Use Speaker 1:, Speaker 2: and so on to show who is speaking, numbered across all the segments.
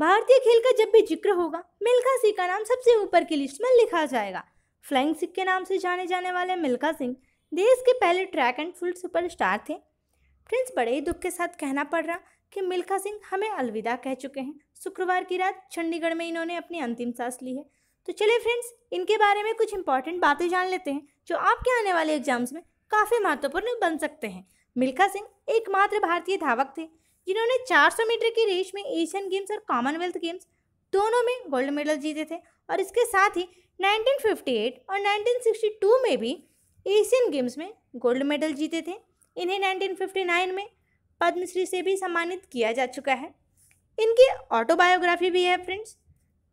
Speaker 1: भारतीय खेल का जब भी जिक्र होगा मिल्खा सिंह का नाम सबसे ऊपर की लिस्ट में लिखा जाएगा फ्लाइंग सिख के नाम से जाने जाने वाले मिल्खा सिंह देश के पहले ट्रैक एंड फील्ड सुपरस्टार थे फ्रेंड्स बड़े ही दुख के साथ कहना पड़ रहा कि मिल्खा सिंह हमें अलविदा कह चुके हैं शुक्रवार की रात चंडीगढ़ में इन्होंने अपनी अंतिम सांस ली है तो चलिए फ्रेंड्स इनके बारे में कुछ इंपॉर्टेंट बातें जान लेते हैं जो आपके आने वाले एग्जाम्स में काफ़ी महत्वपूर्ण बन सकते हैं मिल्खा सिंह एकमात्र भारतीय धावक थे जिन्होंने 400 मीटर की रेस में एशियन गेम्स और कॉमनवेल्थ गेम्स दोनों में गोल्ड मेडल जीते थे और इसके साथ ही 1958 और 1962 में भी एशियन गेम्स में गोल्ड मेडल जीते थे इन्हें 1959 में पद्मश्री से भी सम्मानित किया जा चुका है इनकी ऑटोबायोग्राफी भी है फ्रेंड्स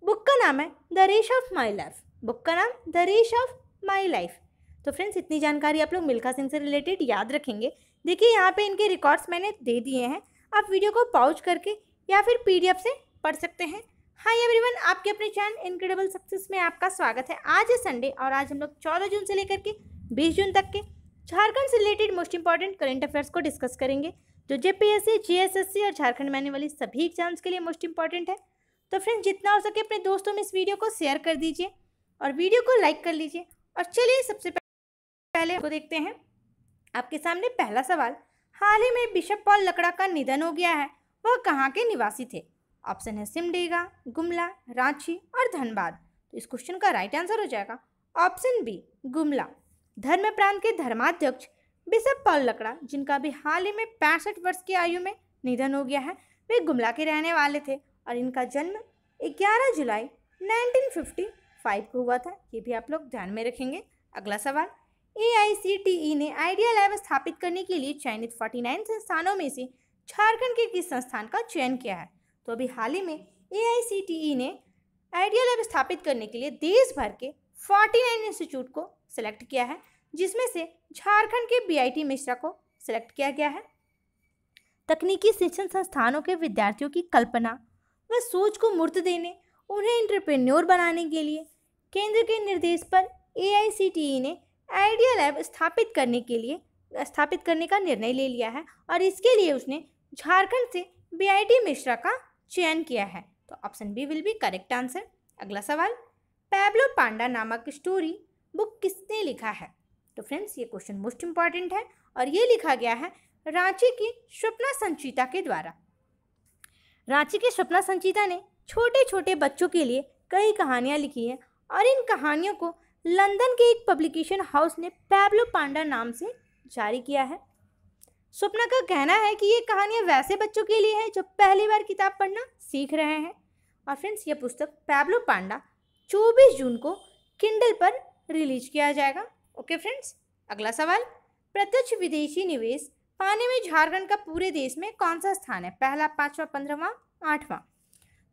Speaker 1: बुक का नाम है the race of my life book का नाम the race of my life तो फ्रेंड्स इतनी जानकारी आप लोग मिल्खा सिंह से रिलेटेड याद रखेंगे देखिए यहाँ पे इनके रिकॉर्ड्स मैंने दे दिए हैं आप वीडियो को पॉज करके या फिर पी से पढ़ सकते हैं हाय एवरीवन आपके अपने चैनल इनक्रेडिबल सक्सेस में आपका स्वागत है आज है संडे और आज हम लोग चौदह जून से लेकर के बीस जून तक के झारखंड से related most important current affairs को डिस्कस करेंगे जो जेपीएससी जीएसएससी और झारखंड में आने वाली सभी एग्जाम्स के लिए मोस्ट इंपॉर्टेंट है तो फ्रेंड्स जितना हो सके अपने दोस्तों में इस वीडियो को शेयर कर दीजिए और वीडियो को लाइक कर लीजिए और चलिए सबसे पहले को देखते हैं आपके सामने पहला सवाल हाल ही में बिशप पॉल लकड़ा का निधन हो गया है वह कहाँ के निवासी थे ऑप्शन है सिमडेगा गुमला रांची और धनबाद तो इस क्वेश्चन का राइट आंसर हो जाएगा ऑप्शन बी गुमला धर्म प्रांत के धर्माध्यक्ष बिशप पॉल लकड़ा जिनका भी हाल ही में पैंसठ वर्ष की आयु में निधन हो गया है वे गुमला के रहने वाले थे और इनका जन्म 11 जुलाई 1955 को हुआ था ये भी आप लोग ध्यान में रखेंगे अगला सवाल ए e ने आइडिया लैब स्थापित करने के लिए चयनित 49 संस्थानों में से झारखंड के किस संस्थान का चयन किया है तो अभी हाल ही में ए e ने आइडिया लैब स्थापित करने के लिए देश भर के 49 इंस्टीट्यूट को सिलेक्ट किया है जिसमें से झारखंड के टी मिश्रा को सिलेक्ट किया गया है तकनीकी शिक्षण संस्थानों के विद्यार्थियों की कल्पना व सोच को मूर्त देने उन्हें इंटरप्रेन्योर बनाने के लिए केंद्र के निर्देश पर ए e ने आइडिया लैब स्थापित करने के लिए स्थापित करने का निर्णय ले लिया है और इसके लिए उसने झारखंड से बीआईडी मिश्रा का चयन किया है तो option B will be correct answer अगला सवाल पैब्लो पांडा नामक स्टोरी बुक किसने लिखा है तो फ्रेंड्स ये क्वेश्चन मोस्ट इम्पॉर्टेंट है और ये लिखा गया है रांची की स्वप्ना संचिता के द्वारा रांची की स्वप्ना संचिता ने छोटे छोटे बच्चों के लिए कई कहानियाँ लिखी हैं और इन कहानियों को लंदन के एक पब्लिकेशन हाउस ने पैब्लो पांडा नाम से जारी किया है स्वप्ना का कहना है कि ये कहानियाँ वैसे बच्चों के लिए हैं जो पहली बार किताब पढ़ना सीख रहे हैं और फ्रेंड्स ये पुस्तक पैब्लो पांडा 24 जून को किंडल पर रिलीज किया जाएगा ओके फ्रेंड्स अगला सवाल प्रत्यक्ष विदेशी निवेश पाने में झारखंड का पूरे देश में कौन सा स्थान है पहला पाँचवा पंद्रहवा आठवां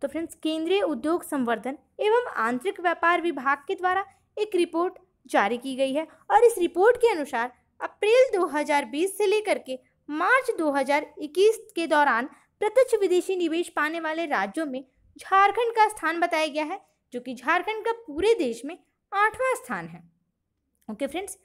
Speaker 1: तो फ्रेंड्स केंद्रीय उद्योग संवर्धन एवं आंतरिक व्यापार विभाग के द्वारा एक रिपोर्ट जारी की गई है और इस रिपोर्ट के अनुसार अप्रैल 2020 से लेकर के मार्च 2021 के दौरान प्रत्यक्ष विदेशी निवेश पाने वाले राज्यों में झारखंड का स्थान बताया गया है जो कि झारखंड का पूरे देश में आठवां स्थान है ओके फ्रेंड्स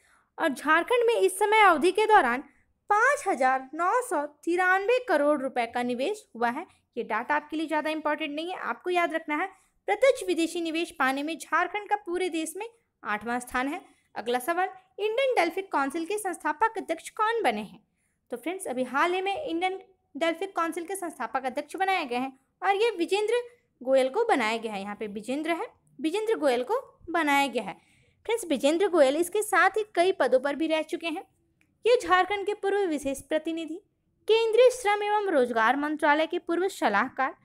Speaker 1: और झारखंड में इस समय अवधि के दौरान पाँच हज़ार नौ सौ तिरानवे करोड़ रुपए का निवेश हुआ है ये डाटा आपके लिए ज़्यादा इंपॉर्टेंट नहीं है आपको याद रखना है प्रत्यक्ष विदेशी निवेश पाने में झारखंड का पूरे देश में आठवां स्थान है अगला सवाल इंडियन डेल्फिक काउंसिल के संस्थापक अध्यक्ष कौन बने हैं तो फ्रेंड्स अभी हाल ही में इंडियन डेल्फिक काउंसिल के संस्थापक अध्यक्ष बनाए गए हैं और ये विजेंद्र गोयल को बनाया गया है यहाँ पे विजेंद्र है विजेंद्र गोयल को बनाया गया है फ्रेंड्स विजेंद्र गोयल इसके साथ ही कई पदों पर भी रह चुके हैं ये झारखंड के पूर्व विशेष प्रतिनिधि केंद्रीय श्रम एवं रोजगार मंत्रालय के पूर्व सलाहकार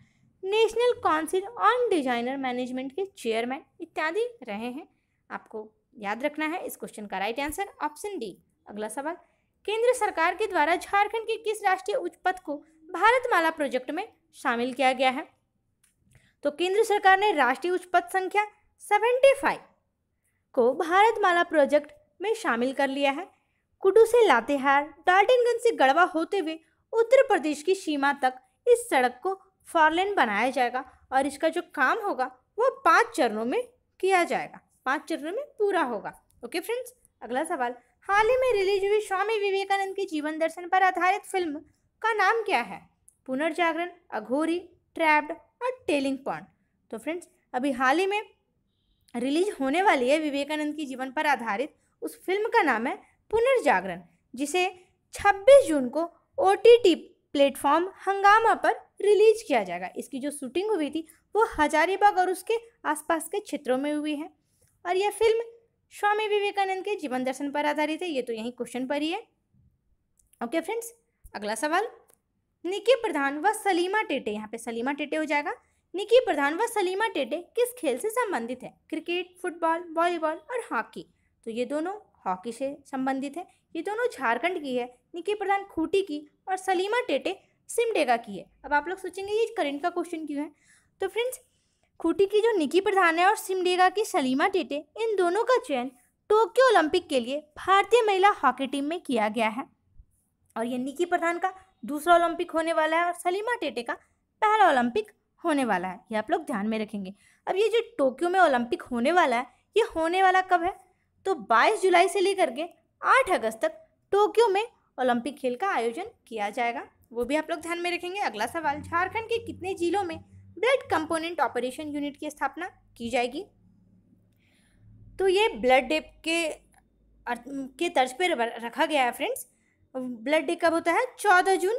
Speaker 1: national council on designer management के चेयरमैन इत्यादि रहे हैं आपको याद रखना है इस क्वेश्चन का राइट आंसर ऑप्शन डी अगला सवाल केंद्र सरकार के द्वारा झारखंड के किस राष्ट्रीय उच्च पथ को भारतमाला प्रोजेक्ट में शामिल किया गया है तो केंद्र सरकार ने राष्ट्रीय उच्च पथ संख्या सेवेंटी फाइव को भारतमाला प्रोजेक्ट में शामिल कर लिया है कुडू से लातेहार डाल्टनगंज से गढ़वा होते हुए उत्तर प्रदेश की सीमा तक इस सड़क को फॉरलेन बनाया जाएगा और इसका जो काम होगा वह पाँच चरणों में किया जाएगा पाँच चरणों में पूरा होगा ओके फ्रेंड्स अगला सवाल हाल ही में रिलीज हुई स्वामी विवेकानंद के जीवन दर्शन पर आधारित फिल्म का नाम क्या है पुनर्जागरण अघोरी ट्रैप्ड और टेलिंग पॉइंट तो फ्रेंड्स अभी हाल ही में रिलीज होने वाली है विवेकानंद के जीवन पर आधारित उस फिल्म का नाम है पुनर्जागरण जिसे 26 जून को ओ प्लेटफॉर्म हंगामा पर रिलीज किया जाएगा इसकी जो शूटिंग हुई थी वो हजारीबाग और उसके आसपास के क्षेत्रों में हुई है और यह फिल्म स्वामी विवेकानंद के जीवन दर्शन पर आधारित है ये तो यही क्वेश्चन पर ही है ओके फ्रेंड्स अगला सवाल निकी प्रधान व सलीमा टेटे यहाँ पे सलीमा टेटे हो जाएगा निकी प्रधान व सलीमा टेटे किस खेल से संबंधित है क्रिकेट फुटबॉल वॉलीबॉल और हॉकी तो ये दोनों हॉकी से संबंधित है ये दोनों झारखंड की है निकी प्रधान खूटी की और सलीमा टेटे सिमडेगा की है अब आप लोग सोचेंगे ये करंट का क्वेश्चन क्यों है तो फ्रेंड्स खूटी की जो निकी प्रधान है और सिमडेगा की सलीमा टेटे इन दोनों का चयन टोक्यो ओलंपिक के लिए भारतीय महिला हॉकी टीम में किया गया है और ये निकी प्रधान का दूसरा ओलंपिक होने वाला है और सलीमा टेटे का पहला ओलंपिक होने वाला है ये आप लोग ध्यान में रखेंगे अब ये जो टोक्यो में ओलंपिक होने वाला है ये होने वाला कब है तो 22 जुलाई से लेकर के 8 अगस्त तक टोक्यो में ओलंपिक खेल का आयोजन किया जाएगा वो भी आप लोग ध्यान में रखेंगे अगला सवाल झारखंड के कितने जिलों में ब्लड कंपोनेंट ऑपरेशन यूनिट की स्थापना की जाएगी तो ये ब्लड डे के के तर्ज पर रखा गया है फ्रेंड्स ब्लड डे कब होता है चौदह जून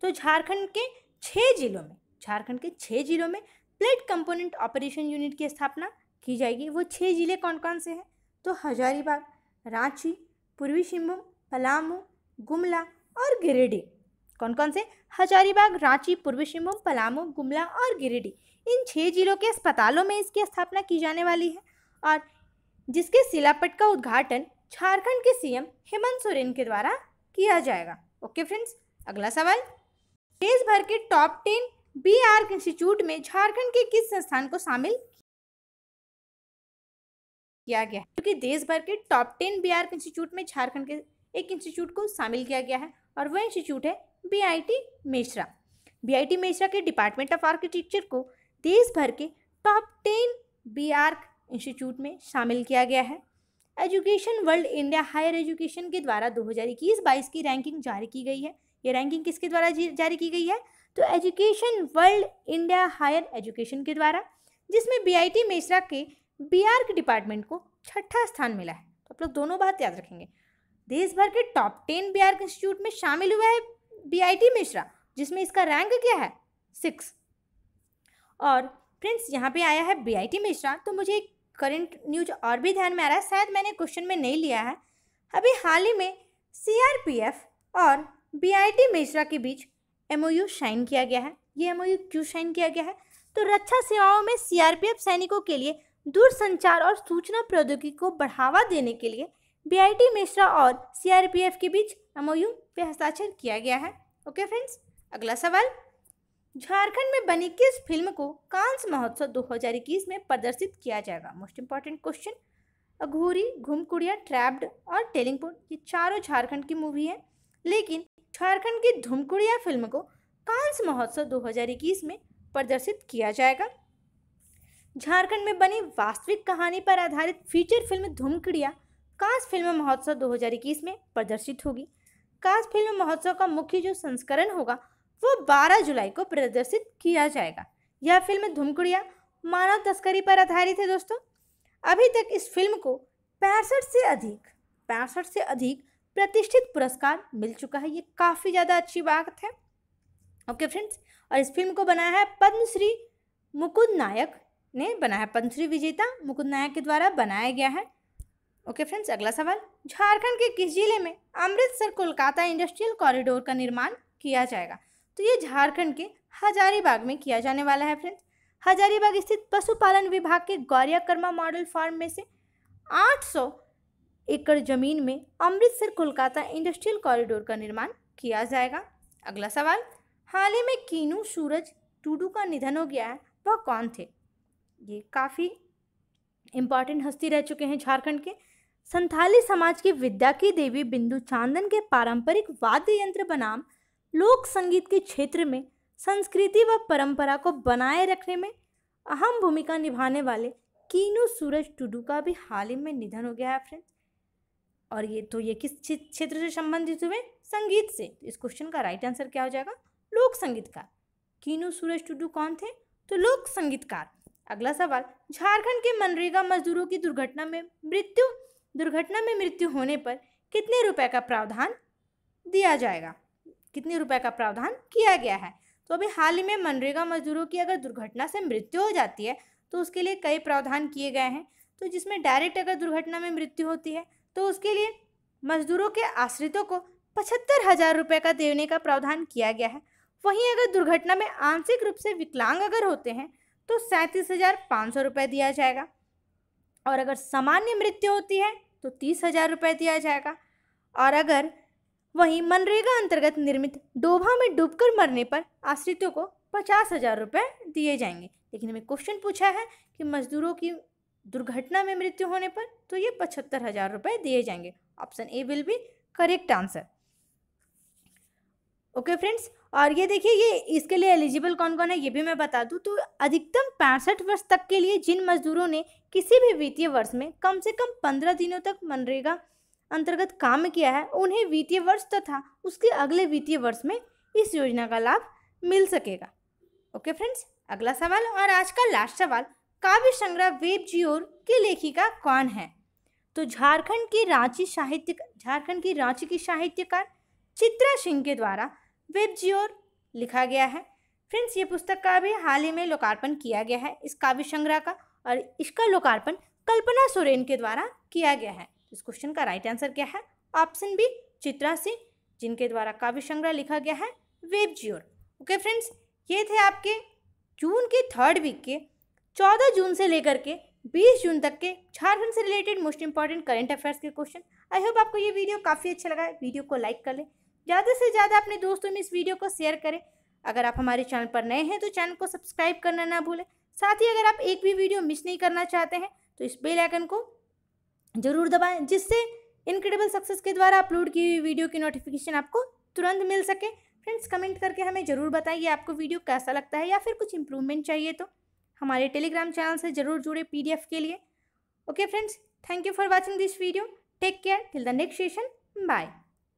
Speaker 1: तो झारखंड के छः जिलों में झारखंड के छः जिलों में ब्लड कंपोनेंट ऑपरेशन यूनिट की स्थापना की जाएगी वो छः जिले कौन कौन से हैं तो हजारीबाग रांची पूर्वी सिंहभूम पलामू गुमला और गिरिडीह कौन कौन से हजारीबाग रांची पूर्वी सिंहभूम पलामू गुमला और गिरिडीह इन छः जिलों के अस्पतालों में इसकी स्थापना की जाने वाली है और जिसके शिलापट का उद्घाटन झारखंड के सीएम हेमंत सोरेन के द्वारा किया जाएगा ओके फ्रेंड्स अगला सवाल देश भर के top ten B Arch institute में झारखंड के किस संस्थान को शामिल किया गया है क्योंकि देश भर के top ten B Arch institute में झारखंड के एक इंस्टीट्यूट को शामिल किया गया है और वह इंस्टीट्यूट है बीआईटी मिश्रा बीआईटी मिश्रा के डिपार्टमेंट ऑफ आर्किटेक्चर को देश भर के top ten B Arch institute में शामिल किया गया है education world India higher education के द्वारा 2021-22 की रैंकिंग जारी की गई है ये रैंकिंग किसके द्वारा जारी की गई है तो education world India higher education के द्वारा जिसमें बीआईटी मिश्रा के बीआर के डिपार्टमेंट को छठा स्थान मिला है तो आप लोग दोनों बात याद रखेंगे देश भर के टॉप टेन बीआर इंस्टीट्यूट में शामिल हुआ है बीआईटी मिश्रा जिसमें इसका रैंक क्या है सिक्स और फ्रेंड्स यहाँ पे आया है बीआईटी मिश्रा तो मुझे एक करंट न्यूज और भी ध्यान में आ रहा है शायद मैंने क्वेश्चन में नहीं लिया है अभी हाल ही में सीआरपीएफ और बीआईटी मिश्रा के बीच एमओयू साइन किया गया है ये एमओयू क्यों साइन किया गया है तो रक्षा सेवाओं में सीआरपीएफ सैनिकों के लिए दूरसंचार और सूचना प्रौद्योगिकी को बढ़ावा देने के लिए बीआईटी मिश्रा और सीआरपीएफ के बीच एमओयू पे हस्ताक्षर किया गया है ओके फ्रेंड्स अगला सवाल झारखंड में बनी किस फिल्म को कांस महोत्सव दो में प्रदर्शित किया जाएगा most important question Aghuri Ghumkudiya trapped और टेलिंगपुर ये चारों झारखंड की मूवी है लेकिन झारखंड की धुमकुड़िया फिल्म को कांस महोत्सव 2021 में प्रदर्शित किया जाएगा झारखंड में बनी वास्तविक कहानी पर आधारित feature film Dhumkudiya Cannes film महोत्सव 2021 में प्रदर्शित होगी कांस फिल्म महोत्सव का मुख्य जो संस्करण होगा वो 12 जुलाई को प्रदर्शित किया जाएगा यह फिल्म धुमकुड़िया मानव तस्करी पर आधारित है दोस्तों अभी तक इस फिल्म को पैंसठ से अधिक पैंसठ से अधिक प्रतिष्ठित पुरस्कार मिल चुका है ये काफ़ी ज़्यादा अच्छी बात है ओके फ्रेंड्स और इस फिल्म को बनाया है पद्मश्री मुकुंद नायक ने बनाया पद्मश्री विजेता मुकुंद नायक के द्वारा बनाया गया है ओके फ्रेंड्स अगला सवाल झारखंड के किस जिले में अमृतसर कोलकाता इंडस्ट्रियल कॉरिडोर का निर्माण किया जाएगा तो ये झारखंड के हजारीबाग में किया जाने वाला है फ्रेंड्स हजारीबाग स्थित पशुपालन विभाग के गौरिया कर्मा मॉडल फार्म में से 800 एकड़ जमीन में अमृतसर कोलकाता इंडस्ट्रियल कॉरिडोर का निर्माण किया जाएगा अगला सवाल हाल ही में कीनू सूरज टूडू का निधन हो गया है वह कौन थे ये काफ़ी इम्पॉर्टेंट हस्ती रह चुके हैं झारखंड के संथाली समाज की विद्या की देवी बिंदु चांदन के पारंपरिक वाद्य यंत्र बनाम लोक संगीत के क्षेत्र में संस्कृति व परंपरा को बनाए रखने में अहम भूमिका निभाने वाले कीनू सूरज टुडू का भी हाल ही में निधन हो गया है फ्रेंड्स और ये तो ये किस क्षेत्र से संबंधित हुए संगीत से तो इस क्वेश्चन का राइट आंसर क्या हो जाएगा लोक संगीतकार कीनू सूरज टुडू कौन थे तो लोक संगीतकार अगला सवाल झारखंड के मनरेगा मजदूरों की दुर्घटना में मृत्यु दुर्घटना में मृत्यु होने पर कितने रुपए का प्रावधान दिया जाएगा कितने रुपए का प्रावधान किया गया है तो अभी हाल ही में मनरेगा मजदूरों की अगर दुर्घटना से मृत्यु हो जाती है तो उसके लिए कई प्रावधान किए गए हैं तो जिसमें डायरेक्ट अगर दुर्घटना में मृत्यु होती है तो उसके लिए मजदूरों के आश्रितों को पचहत्तर हजार रुपये का देने का प्रावधान किया गया है वहीं अगर दुर्घटना में आंशिक रूप से विकलांग अगर होते हैं तो सैंतीस हजार पाँच सौ रुपये दिया जाएगा और अगर सामान्य मृत्यु होती है तो तीस हजार रुपये दिया जाएगा और अगर वहीं मनरेगा अंतर्गत निर्मित डोभा में डूबकर मरने पर आश्रितों को पचास हजार रुपये दिए जाएंगे लेकिन हमें क्वेश्चन पूछा है कि मजदूरों की दुर्घटना में मृत्यु होने पर तो ये पचहत्तर हजार रुपये दिए जाएंगे option A will be correct answer okay friends और ये देखिए ये इसके लिए एलिजिबल कौन कौन है ये भी मैं बता दूँ तो अधिकतम पैंसठ वर्ष तक के लिए जिन मजदूरों ने किसी भी वित्तीय वर्ष में कम से कम पंद्रह दिनों तक मनरेगा अंतर्गत काम किया है उन्हें वित्तीय वर्ष तथा उसके अगले वित्तीय वर्ष में इस योजना का लाभ मिल सकेगा ओके फ्रेंड्स अगला सवाल और आज का लास्ट सवाल काव्य संग्रह वेब जियोर की लेखिका कौन है तो झारखंड की रांची साहित्य झारखंड की रांची की साहित्यकार चित्रा सिंह के द्वारा वेबजियोर जियोर लिखा गया है फ्रेंड्स ये पुस्तक का भी हाल ही में लोकार्पण किया गया है इस काव्य संग्रह का और इसका लोकार्पण कल्पना सोरेन के द्वारा किया गया है इस क्वेश्चन का राइट आंसर क्या है ऑप्शन बी चित्रा सिंह जिनके द्वारा काव्य संग्रह लिखा गया है वेब जियोर ओके फ्रेंड्स ये थे आपके जून के थर्ड वीक के चौदह जून से लेकर के बीस जून तक के झारखंड से related most important current affairs के क्वेश्चन आई होप आपको ये वीडियो काफ़ी अच्छा लगा है वीडियो को लाइक कर लें ज़्यादा से ज़्यादा अपने दोस्तों में इस वीडियो को शेयर करें अगर आप हमारे चैनल पर नए हैं तो चैनल को सब्सक्राइब करना ना भूलें साथ ही अगर आप एक भी वीडियो मिस नहीं करना चाहते हैं तो इस बेल आइकन को ज़रूर दबाएं जिससे इनक्रेडिबल सक्सेस के द्वारा अपलोड की हुई वीडियो की नोटिफिकेशन आपको तुरंत मिल सके फ्रेंड्स कमेंट करके हमें ज़रूर बताइए आपको वीडियो कैसा लगता है या फिर कुछ इम्प्रूवमेंट चाहिए तो हमारे टेलीग्राम चैनल से ज़रूर जुड़े पीडीएफ के लिए okay friends thank you for watching this video take care till the next session bye